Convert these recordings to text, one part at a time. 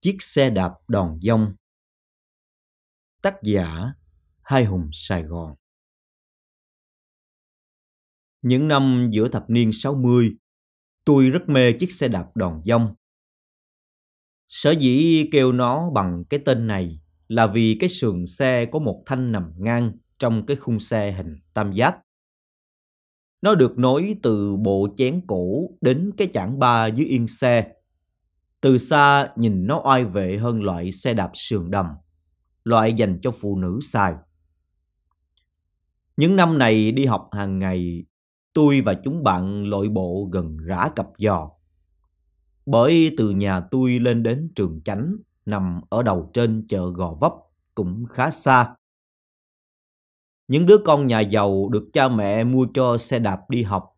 Chiếc xe đạp đòn dông Tác giả Hai Hùng Sài Gòn Những năm giữa thập niên 60, tôi rất mê chiếc xe đạp đòn dông. Sở dĩ kêu nó bằng cái tên này là vì cái sườn xe có một thanh nằm ngang trong cái khung xe hình tam giác. Nó được nối từ bộ chén cổ đến cái chảng ba dưới yên xe từ xa nhìn nó oai vệ hơn loại xe đạp sườn đầm, loại dành cho phụ nữ xài. Những năm này đi học hàng ngày, tôi và chúng bạn lội bộ gần rã cặp giò. Bởi từ nhà tôi lên đến trường chánh nằm ở đầu trên chợ Gò Vấp cũng khá xa. Những đứa con nhà giàu được cha mẹ mua cho xe đạp đi học.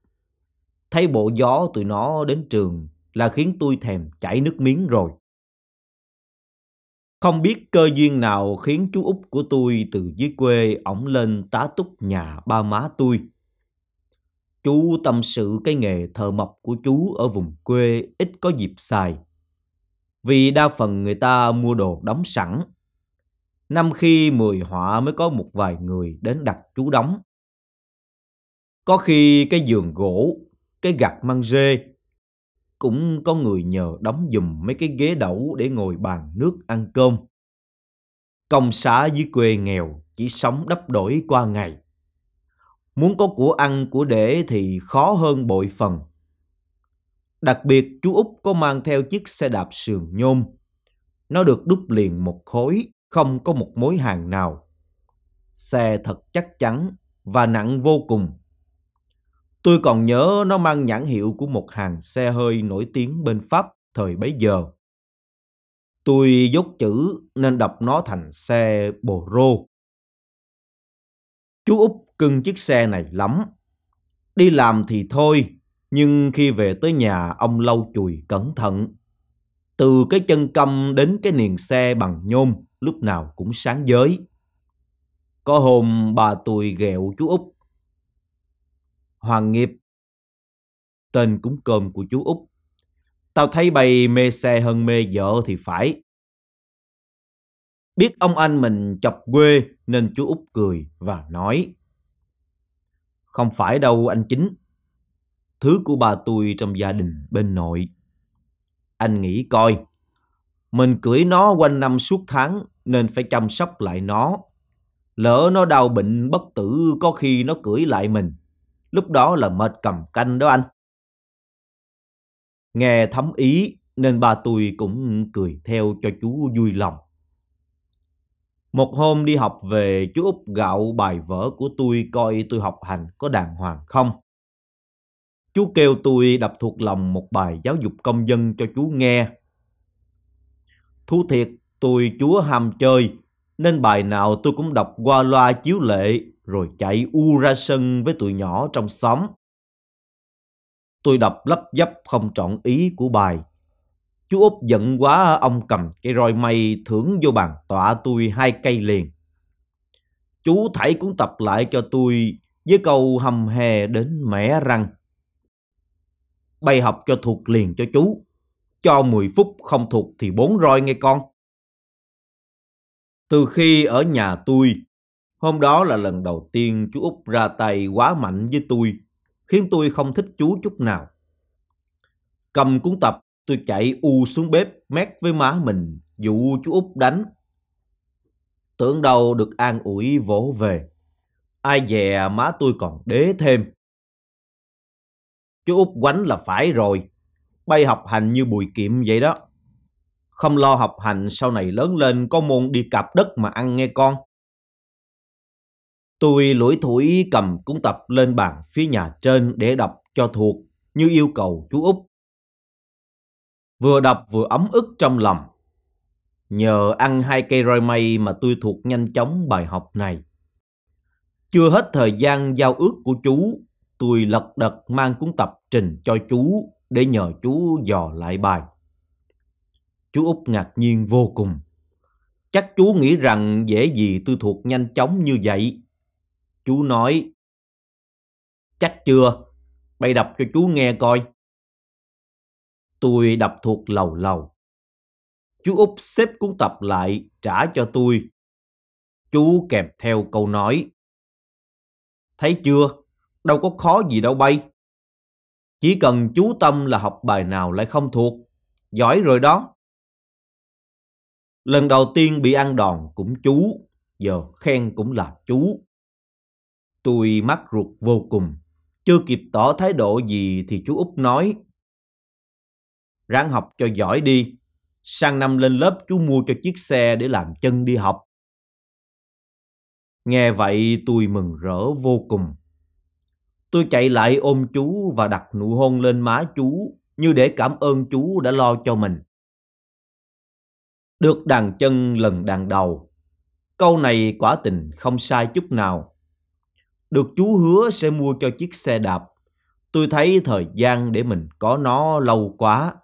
Thấy bộ gió tụi nó đến trường, là khiến tôi thèm chảy nước miếng rồi. Không biết cơ duyên nào khiến chú út của tôi từ dưới quê ổng lên tá túc nhà ba má tôi. Chú tâm sự cái nghề thợ mộc của chú ở vùng quê ít có dịp xài. Vì đa phần người ta mua đồ đóng sẵn. Năm khi mười họa mới có một vài người đến đặt chú đóng. Có khi cái giường gỗ, cái gạt măng rê cũng có người nhờ đóng dùm mấy cái ghế đẩu để ngồi bàn nước ăn cơm. Công xã dưới quê nghèo chỉ sống đắp đổi qua ngày. Muốn có của ăn của để thì khó hơn bội phần. Đặc biệt chú úc có mang theo chiếc xe đạp sườn nhôm. Nó được đúc liền một khối, không có một mối hàng nào. Xe thật chắc chắn và nặng vô cùng Tôi còn nhớ nó mang nhãn hiệu của một hàng xe hơi nổi tiếng bên Pháp thời bấy giờ. Tôi dốt chữ nên đọc nó thành xe bồ rô. Chú Úc cưng chiếc xe này lắm. Đi làm thì thôi, nhưng khi về tới nhà ông lau chùi cẩn thận. Từ cái chân câm đến cái niền xe bằng nhôm lúc nào cũng sáng giới. Có hôm bà tôi ghẹo chú Úc Hoàng Nghiệp. Tên cúng cơm của chú Úc. Tao thấy bày mê xe hơn mê vợ thì phải. Biết ông anh mình chọc quê nên chú Úc cười và nói. Không phải đâu anh chính. Thứ của bà tôi trong gia đình bên nội. Anh nghĩ coi. Mình cưỡi nó quanh năm suốt tháng nên phải chăm sóc lại nó. Lỡ nó đau bệnh bất tử có khi nó cưỡi lại mình. Lúc đó là mệt cầm canh đó anh. Nghe thấm ý nên bà tôi cũng cười theo cho chú vui lòng. Một hôm đi học về chú Úc gạo bài vở của tôi coi tôi học hành có đàng hoàng không. Chú kêu tôi đọc thuộc lòng một bài giáo dục công dân cho chú nghe. Thú thiệt, tôi chúa ham chơi, nên bài nào tôi cũng đọc qua loa chiếu lệ rồi chạy u ra sân với tụi nhỏ trong xóm. Tôi đọc lấp dấp không trọn ý của bài. Chú Út giận quá ông cầm cây roi mây thưởng vô bàn tọa tôi hai cây liền. Chú Thảy cũng tập lại cho tôi với câu hầm hè đến mẻ răng. Bày học cho thuộc liền cho chú. Cho 10 phút không thuộc thì bốn roi nghe con. Từ khi ở nhà tôi, Hôm đó là lần đầu tiên chú Út ra tay quá mạnh với tôi, khiến tôi không thích chú chút nào. Cầm cuốn tập, tôi chạy u xuống bếp, mét với má mình, dụ chú Út đánh. Tưởng đầu được an ủi vỗ về. Ai dè má tôi còn đế thêm. Chú Út quánh là phải rồi, bay học hành như bùi kiệm vậy đó. Không lo học hành sau này lớn lên có môn đi cạp đất mà ăn nghe con. Tôi lủi thủi cầm cuốn tập lên bàn phía nhà trên để đọc cho thuộc như yêu cầu chú úc Vừa đọc vừa ấm ức trong lòng. Nhờ ăn hai cây roi mây mà tôi thuộc nhanh chóng bài học này. Chưa hết thời gian giao ước của chú, tôi lật đật mang cuốn tập trình cho chú để nhờ chú dò lại bài. Chú úc ngạc nhiên vô cùng. Chắc chú nghĩ rằng dễ gì tôi thuộc nhanh chóng như vậy. Chú nói, chắc chưa, bay đập cho chú nghe coi. Tôi đập thuộc lầu lầu. Chú Úc xếp cuốn tập lại trả cho tôi. Chú kèm theo câu nói. Thấy chưa, đâu có khó gì đâu bay. Chỉ cần chú tâm là học bài nào lại không thuộc. Giỏi rồi đó. Lần đầu tiên bị ăn đòn cũng chú, giờ khen cũng là chú. Tôi mắc ruột vô cùng. Chưa kịp tỏ thái độ gì thì chú úc nói. Ráng học cho giỏi đi. Sang năm lên lớp chú mua cho chiếc xe để làm chân đi học. Nghe vậy tôi mừng rỡ vô cùng. Tôi chạy lại ôm chú và đặt nụ hôn lên má chú như để cảm ơn chú đã lo cho mình. Được đàn chân lần đàn đầu. Câu này quả tình không sai chút nào. Được chú hứa sẽ mua cho chiếc xe đạp. Tôi thấy thời gian để mình có nó lâu quá.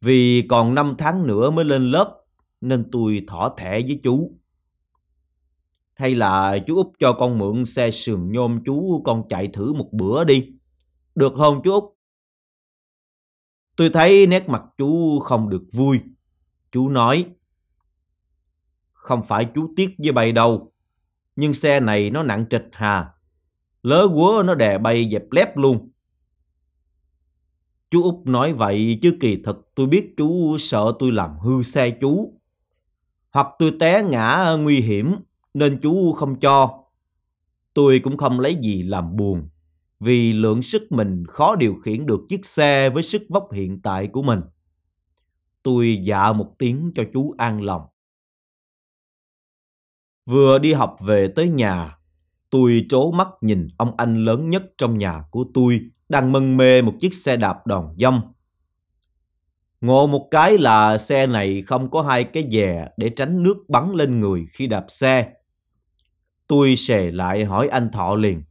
Vì còn 5 tháng nữa mới lên lớp nên tôi thỏ thẻ với chú. Hay là chú Út cho con mượn xe sườn nhôm chú con chạy thử một bữa đi. Được không chú Út? Tôi thấy nét mặt chú không được vui. Chú nói, không phải chú tiếc với bay đâu, nhưng xe này nó nặng trịch hà lớ quớ nó đè bay dẹp lép luôn. Chú Út nói vậy chứ kỳ thật tôi biết chú sợ tôi làm hư xe chú. Hoặc tôi té ngã nguy hiểm nên chú không cho. Tôi cũng không lấy gì làm buồn vì lượng sức mình khó điều khiển được chiếc xe với sức vóc hiện tại của mình. Tôi dạ một tiếng cho chú an lòng. Vừa đi học về tới nhà, Tôi trố mắt nhìn ông anh lớn nhất trong nhà của tôi đang mân mê một chiếc xe đạp đòn dông. Ngộ một cái là xe này không có hai cái dè để tránh nước bắn lên người khi đạp xe. Tôi xề lại hỏi anh Thọ liền.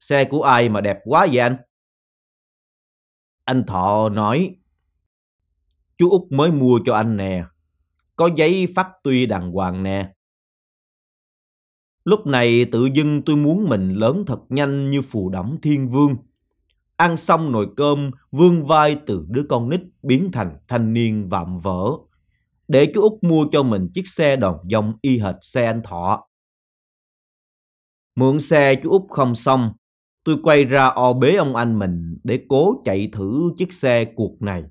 Xe của ai mà đẹp quá vậy anh? Anh Thọ nói. Chú Út mới mua cho anh nè. Có giấy phát tuy đàng hoàng nè. Lúc này tự dưng tôi muốn mình lớn thật nhanh như phù đổng thiên vương. Ăn xong nồi cơm, vương vai từ đứa con nít biến thành thanh niên vạm vỡ. Để chú Út mua cho mình chiếc xe đòn dòng y hệt xe anh Thọ. Mượn xe chú Út không xong, tôi quay ra o bế ông anh mình để cố chạy thử chiếc xe cuộc này.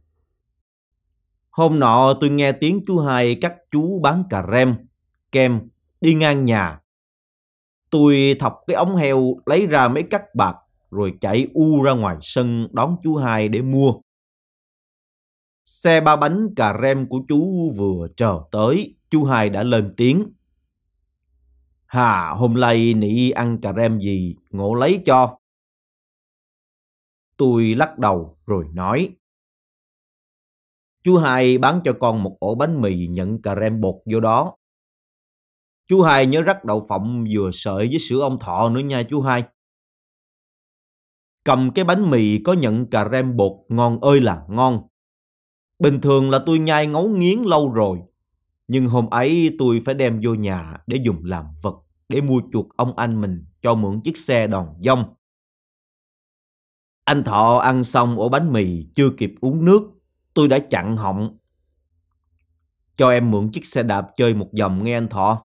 Hôm nọ tôi nghe tiếng chú hai các chú bán cà rem, kem, đi ngang nhà. Tôi thọc cái ống heo lấy ra mấy cắt bạc rồi chạy u ra ngoài sân đón chú hai để mua. Xe ba bánh cà rem của chú vừa trở tới, chú hai đã lên tiếng. Hà, hôm nay nị ăn cà rem gì, ngộ lấy cho. Tôi lắc đầu rồi nói. Chú hai bán cho con một ổ bánh mì nhận cà rem bột vô đó. Chú hai nhớ rắc đậu phộng vừa sợi với sữa ông thọ nữa nha chú hai. Cầm cái bánh mì có nhận cà rem bột ngon ơi là ngon. Bình thường là tôi nhai ngấu nghiến lâu rồi. Nhưng hôm ấy tôi phải đem vô nhà để dùng làm vật, để mua chuột ông anh mình cho mượn chiếc xe đòn dông. Anh Thọ ăn xong ổ bánh mì, chưa kịp uống nước, tôi đã chặn họng. Cho em mượn chiếc xe đạp chơi một vòng nghe anh Thọ.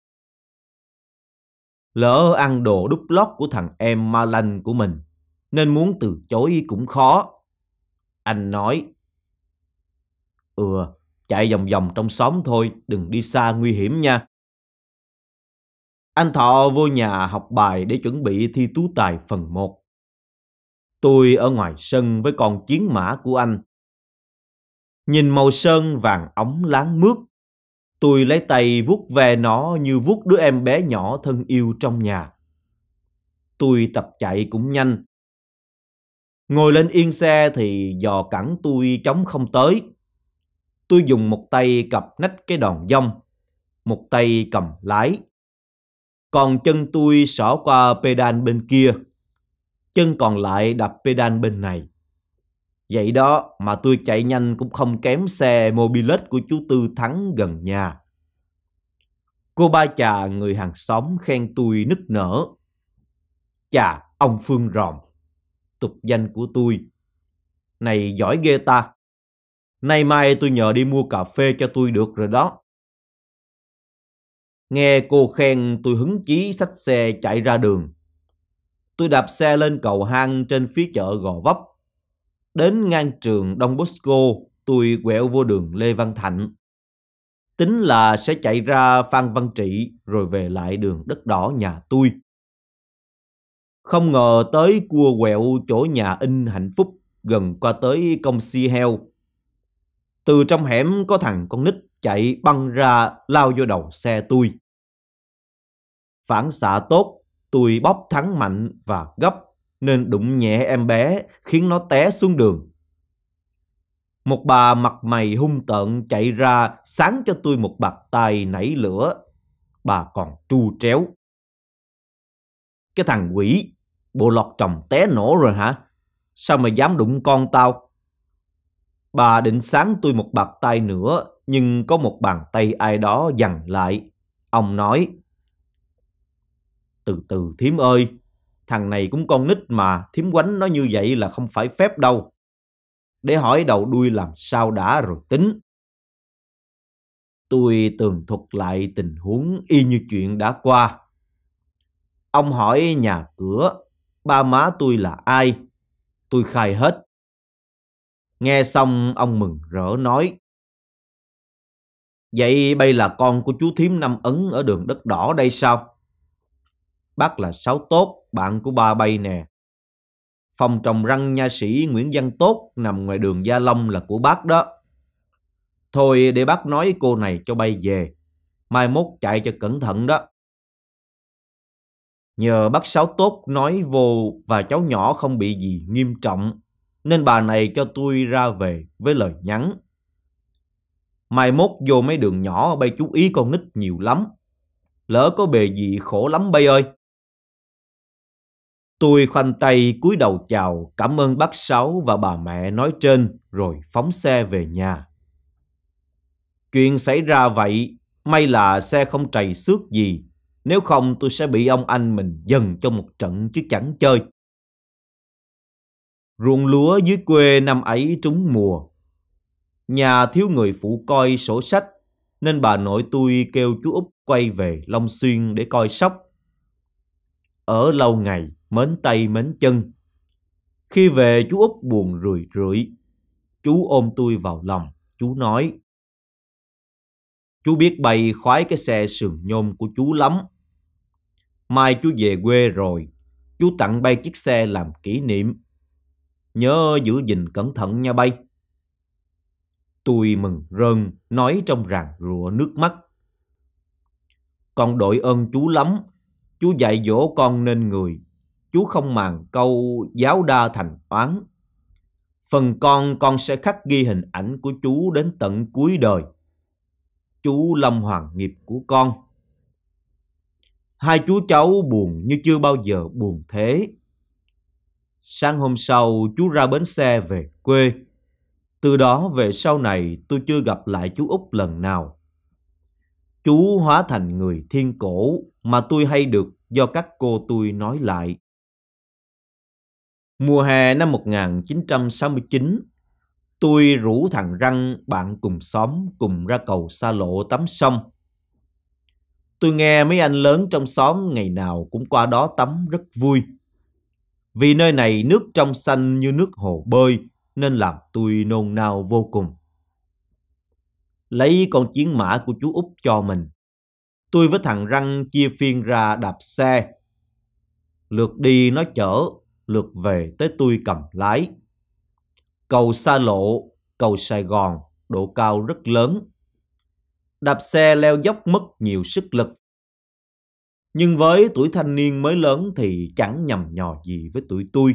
Lỡ ăn đồ đúc lót của thằng em ma lanh của mình, nên muốn từ chối cũng khó. Anh nói, ừa chạy vòng vòng trong xóm thôi, đừng đi xa nguy hiểm nha. Anh Thọ vô nhà học bài để chuẩn bị thi tú tài phần một. Tôi ở ngoài sân với con chiến mã của anh. Nhìn màu sơn vàng ống láng mướt Tôi lấy tay vuốt ve nó như vuốt đứa em bé nhỏ thân yêu trong nhà. Tôi tập chạy cũng nhanh. Ngồi lên yên xe thì dò cẳng tôi chống không tới. Tôi dùng một tay cặp nách cái đòn dông, một tay cầm lái. Còn chân tôi xỏ qua pedal bên kia, chân còn lại đập pedal bên này. Vậy đó mà tôi chạy nhanh cũng không kém xe Mobilet của chú Tư Thắng gần nhà. Cô ba chà người hàng xóm khen tôi nức nở. Chà, ông Phương Ròm, tục danh của tôi. Này giỏi ghê ta. Nay mai tôi nhờ đi mua cà phê cho tôi được rồi đó. Nghe cô khen tôi hứng chí xách xe chạy ra đường. Tôi đạp xe lên cầu hang trên phía chợ Gò Vấp Đến ngang trường Đông Bosco, tôi quẹo vô đường Lê Văn Thạnh. Tính là sẽ chạy ra Phan Văn Trị rồi về lại đường đất đỏ nhà tôi. Không ngờ tới cua quẹo chỗ nhà in hạnh phúc gần qua tới công si heo. Từ trong hẻm có thằng con nít chạy băng ra lao vô đầu xe tôi. Phản xạ tốt, tôi bóp thắng mạnh và gấp nên đụng nhẹ em bé khiến nó té xuống đường. Một bà mặt mày hung tợn chạy ra sáng cho tôi một bạc tay nảy lửa. Bà còn tru tréo. Cái thằng quỷ, bộ lọt chồng té nổ rồi hả? Sao mà dám đụng con tao? Bà định sáng tôi một bạc tay nữa, nhưng có một bàn tay ai đó dằn lại. Ông nói, Từ từ thím ơi, thằng này cũng con nít mà, thím quánh nó như vậy là không phải phép đâu. Để hỏi đầu đuôi làm sao đã rồi tính. Tôi tường thuật lại tình huống y như chuyện đã qua. Ông hỏi nhà cửa, ba má tôi là ai? Tôi khai hết. Nghe xong ông mừng rỡ nói. Vậy bây là con của chú thím Năm Ấn ở đường đất đỏ đây sao? Bác là Sáu Tốt, bạn của ba bay nè. Phòng trồng răng nha sĩ Nguyễn Văn Tốt nằm ngoài đường Gia Long là của bác đó. Thôi để bác nói cô này cho bay về. Mai mốt chạy cho cẩn thận đó. Nhờ bác Sáu Tốt nói vô và cháu nhỏ không bị gì nghiêm trọng, nên bà này cho tôi ra về với lời nhắn. Mai mốt vô mấy đường nhỏ bay chú ý con nít nhiều lắm. Lỡ có bề gì khổ lắm bay ơi. Tôi khoanh tay cúi đầu chào cảm ơn bác Sáu và bà mẹ nói trên rồi phóng xe về nhà. Chuyện xảy ra vậy, may là xe không trầy xước gì, nếu không tôi sẽ bị ông anh mình dần cho một trận chứ chẳng chơi. Ruộng lúa dưới quê năm ấy trúng mùa. Nhà thiếu người phụ coi sổ sách, nên bà nội tôi kêu chú úc quay về Long Xuyên để coi sóc. Ở lâu ngày, mến tay mến chân. Khi về chú Úc buồn rười rượi. Chú ôm tôi vào lòng, chú nói. Chú biết bay khoái cái xe sườn nhôm của chú lắm. Mai chú về quê rồi, chú tặng bay chiếc xe làm kỷ niệm. Nhớ giữ gìn cẩn thận nha bay. Tôi mừng rơn, nói trong ràng rụa nước mắt. Con đội ơn chú lắm, chú dạy dỗ con nên người, chú không màng câu giáo đa thành oán. Phần con con sẽ khắc ghi hình ảnh của chú đến tận cuối đời. Chú Lâm Hoàng nghiệp của con. Hai chú cháu buồn như chưa bao giờ buồn thế. Sáng hôm sau chú ra bến xe về quê. Từ đó về sau này tôi chưa gặp lại chú Úc lần nào. Chú hóa thành người thiên cổ mà tôi hay được do các cô tôi nói lại. Mùa hè năm 1969, tôi rủ thằng Răng bạn cùng xóm cùng ra cầu xa lộ tắm sông. Tôi nghe mấy anh lớn trong xóm ngày nào cũng qua đó tắm rất vui. Vì nơi này nước trong xanh như nước hồ bơi nên làm tôi nôn nao vô cùng. Lấy con chiến mã của chú Út cho mình. Tôi với thằng Răng chia phiên ra đạp xe. Lượt đi nó chở, lượt về tới tôi cầm lái. Cầu xa lộ, cầu Sài Gòn, độ cao rất lớn. Đạp xe leo dốc mất nhiều sức lực. Nhưng với tuổi thanh niên mới lớn thì chẳng nhầm nhò gì với tuổi tôi.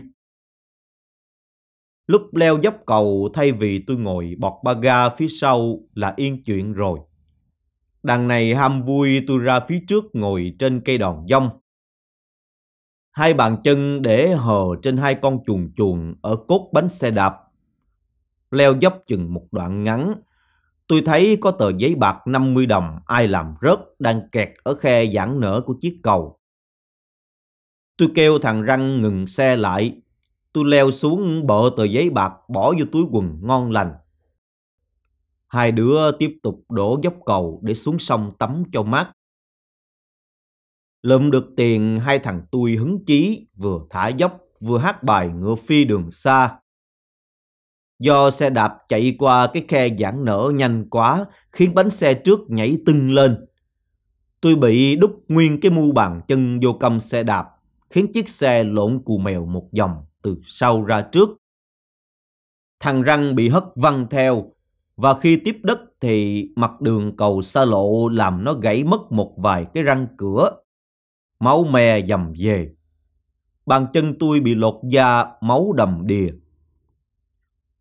Lúc leo dốc cầu thay vì tôi ngồi bọt ba ga phía sau là yên chuyện rồi. Đằng này ham vui tôi ra phía trước ngồi trên cây đòn dông. Hai bàn chân để hờ trên hai con chuồn chuồn ở cốt bánh xe đạp. Leo dốc chừng một đoạn ngắn. Tôi thấy có tờ giấy bạc 50 đồng ai làm rớt đang kẹt ở khe giãn nở của chiếc cầu. Tôi kêu thằng Răng ngừng xe lại. Tôi leo xuống bợ tờ giấy bạc bỏ vô túi quần ngon lành. Hai đứa tiếp tục đổ dốc cầu để xuống sông tắm cho mát. Lượm được tiền hai thằng tôi hứng chí vừa thả dốc vừa hát bài ngựa phi đường xa. Do xe đạp chạy qua cái khe giãn nở nhanh quá khiến bánh xe trước nhảy tưng lên. Tôi bị đúc nguyên cái mu bàn chân vô cầm xe đạp khiến chiếc xe lộn cù mèo một vòng từ sau ra trước. Thằng răng bị hất văng theo và khi tiếp đất thì mặt đường cầu xa lộ làm nó gãy mất một vài cái răng cửa máu me dầm về. Bàn chân tôi bị lột da, máu đầm đìa.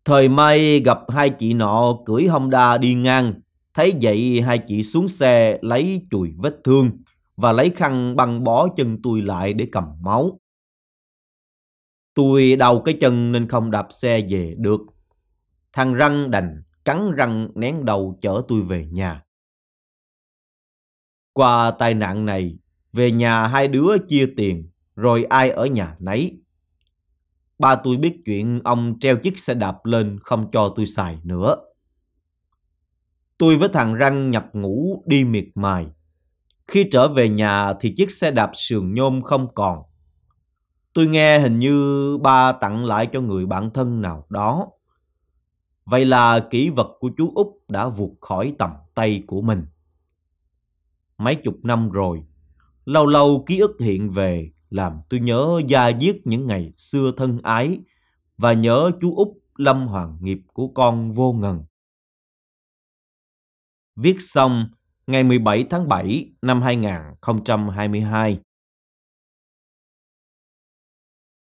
Thời may gặp hai chị nọ cưỡi Honda đi ngang, thấy vậy hai chị xuống xe lấy chùi vết thương và lấy khăn băng bó chân tôi lại để cầm máu. Tôi đau cái chân nên không đạp xe về được. Thằng Răng đành cắn răng nén đầu chở tôi về nhà. Qua tai nạn này, về nhà hai đứa chia tiền, rồi ai ở nhà nấy. Ba tôi biết chuyện ông treo chiếc xe đạp lên không cho tôi xài nữa. Tôi với thằng Răng nhập ngủ đi miệt mài. Khi trở về nhà thì chiếc xe đạp sườn nhôm không còn. Tôi nghe hình như ba tặng lại cho người bạn thân nào đó. Vậy là kỹ vật của chú út đã vụt khỏi tầm tay của mình. Mấy chục năm rồi, Lâu lâu ký ức hiện về làm tôi nhớ da diết những ngày xưa thân ái và nhớ chú Út Lâm Hoàng Nghiệp của con vô ngần. Viết xong ngày 17 tháng 7 năm 2022.